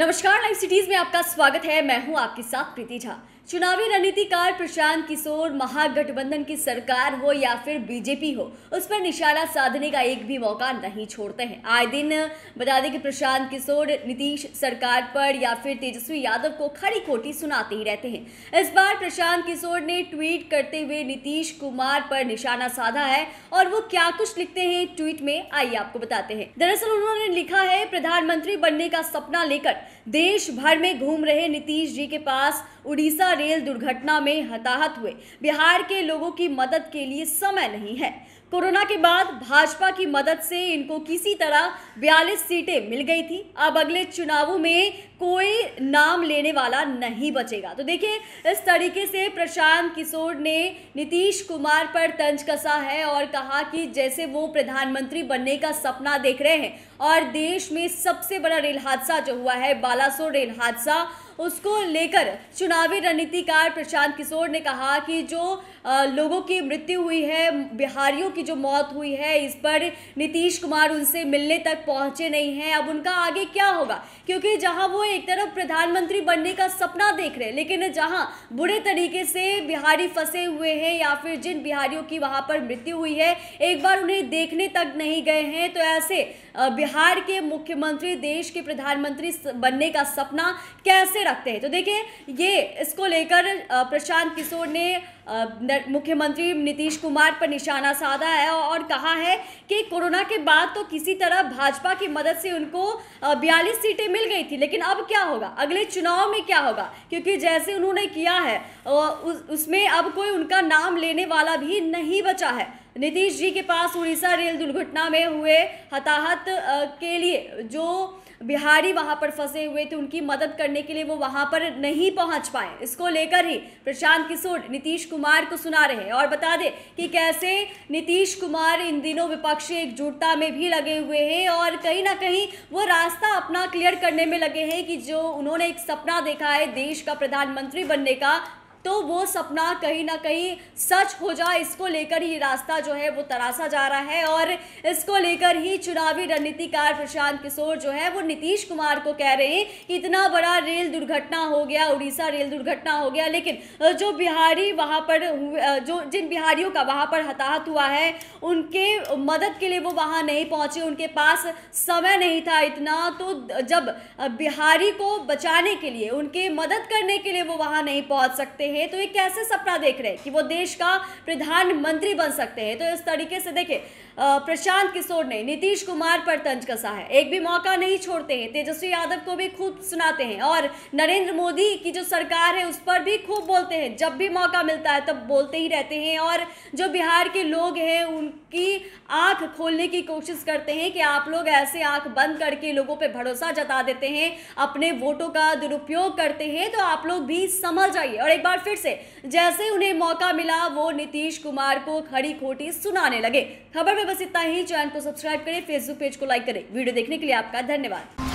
नमस्कार live cities में आपका स्वागत है मैं हूं आपके साथ प्रीति झा चुनावी रणनीतिकार प्रशांत किशोर महागठबंधन की सरकार हो या फिर बीजेपी हो उस पर निशाना साधने का एक भी मौका नहीं छोड़ते हैं आए दिन बता दें कि प्रशांत किशोर नीतीश सरकार पर या फिर तेजस्वी यादव को खड़ी खोटी सुनाते ही रहते हैं इस बार प्रशांत किशोर ने ट्वीट करते हुए नीतीश कुमार पर निशाना साधा है और वो क्या कुछ लिखते हैं ट्वीट में आइए आपको बताते हैं दरअसल उन्होंने लिखा है प्रधानमंत्री बनने का सपना लेकर देश भर में घूम रहे नीतीश जी के पास उड़ीसा रेल दुर्घटना में हताहत हुए बिहार के लोगों की मदद के लिए समय नहीं है कोरोना के बाद भाजपा की मदद से इनको किसी तरह बयालीस सीटें मिल गई थी अब अगले चुनावों में कोई नाम लेने वाला नहीं बचेगा तो देखिए इस तरीके से प्रशांत किशोर ने नीतीश कुमार पर तंज कसा है और कहा कि जैसे वो प्रधानमंत्री बनने का सपना देख रहे हैं और देश में सबसे बड़ा रेल हादसा जो हुआ है बालासोर रेल हादसा उसको लेकर चुनावी रणनीतिकार प्रशांत किशोर ने कहा कि जो लोगों की मृत्यु हुई है बिहारियों की जो मौत हुई है इस पर नीतीश कुमार उनसे मिलने तक पहुंचे नहीं हैं अब उनका आगे क्या होगा क्योंकि जहां वो एक तरफ प्रधानमंत्री बनने का सपना देख रहे लेकिन जहां बुरे तरीके से बिहारी फंसे हुए हैं या फिर जिन बिहारियों की वहां पर मृत्यु हुई है एक बार उन्हें देखने तक नहीं गए हैं तो ऐसे बिहार के मुख्यमंत्री देश के प्रधानमंत्री बनने का सपना कैसे रखते हैं तो देखिए ये इसको लेकर प्रशांत किशोर ने मुख्यमंत्री नीतीश कुमार पर निशाना साधा है और कहा है कि कोरोना के बाद तो किसी तरह भाजपा की मदद से उनको बयालीस सीटें मिल गई थी लेकिन अब क्या होगा अगले चुनाव में क्या होगा क्योंकि जैसे उन्होंने किया है उसमें अब कोई उनका नाम लेने वाला भी नहीं बचा है नीतीश जी के पास उड़ीसा रेल दुर्घटना में हुए हताहत के लिए जो बिहारी वहाँ पर फंसे हुए थे उनकी मदद करने के लिए वो वहाँ पर नहीं पहुँच पाए इसको लेकर ही प्रशांत किशोर नीतीश कुमार को सुना रहे हैं और बता दें कि कैसे नीतीश कुमार इन दिनों विपक्षी एकजुटता में भी लगे हुए हैं और कहीं ना कहीं वो रास्ता अपना क्लियर करने में लगे हैं कि जो उन्होंने एक सपना देखा है देश का प्रधानमंत्री बनने का तो वो सपना कहीं ना कहीं सच हो जाए इसको लेकर ही रास्ता जो है वो तरासा जा रहा है और इसको लेकर ही चुनावी रणनीतिकार प्रशांत किशोर जो है वो नीतीश कुमार को कह रहे हैं कि इतना बड़ा रेल दुर्घटना हो गया उड़ीसा रेल दुर्घटना हो गया लेकिन जो बिहारी वहाँ पर जो जिन बिहारियों का वहाँ पर हताहत हुआ है उनके मदद के लिए वो वहाँ नहीं पहुँचे उनके पास समय नहीं था इतना तो जब बिहारी को बचाने के लिए उनके मदद करने के लिए वो वहाँ नहीं पहुँच सकते हैं तो ये कैसे सपना देख रहे हैं कि वो देश का प्रधानमंत्री बन सकते हैं तो इस तरीके से देखिए प्रशांत किशोर ने नीतीश कुमार पर तंज कसा है एक भी मौका नहीं छोड़ते हैं तेजस्वी यादव को भी खूब सुनाते हैं और नरेंद्र मोदी की जो सरकार है उस पर भी खूब बोलते हैं जब भी मौका मिलता है तब बोलते ही रहते हैं और जो बिहार के लोग हैं उनकी आंख खोलने की कोशिश करते हैं कि आप लोग ऐसे आंख बंद करके लोगों पर भरोसा जता देते हैं अपने वोटों का दुरुपयोग करते हैं तो आप लोग भी समझ जाइए और एक बार फिर से जैसे उन्हें मौका मिला वो नीतीश कुमार को खड़ी खोटी सुनाने लगे खबर में बस इतना ही चैनल को सब्सक्राइब करें फेसबुक पेज को लाइक करें वीडियो देखने के लिए आपका धन्यवाद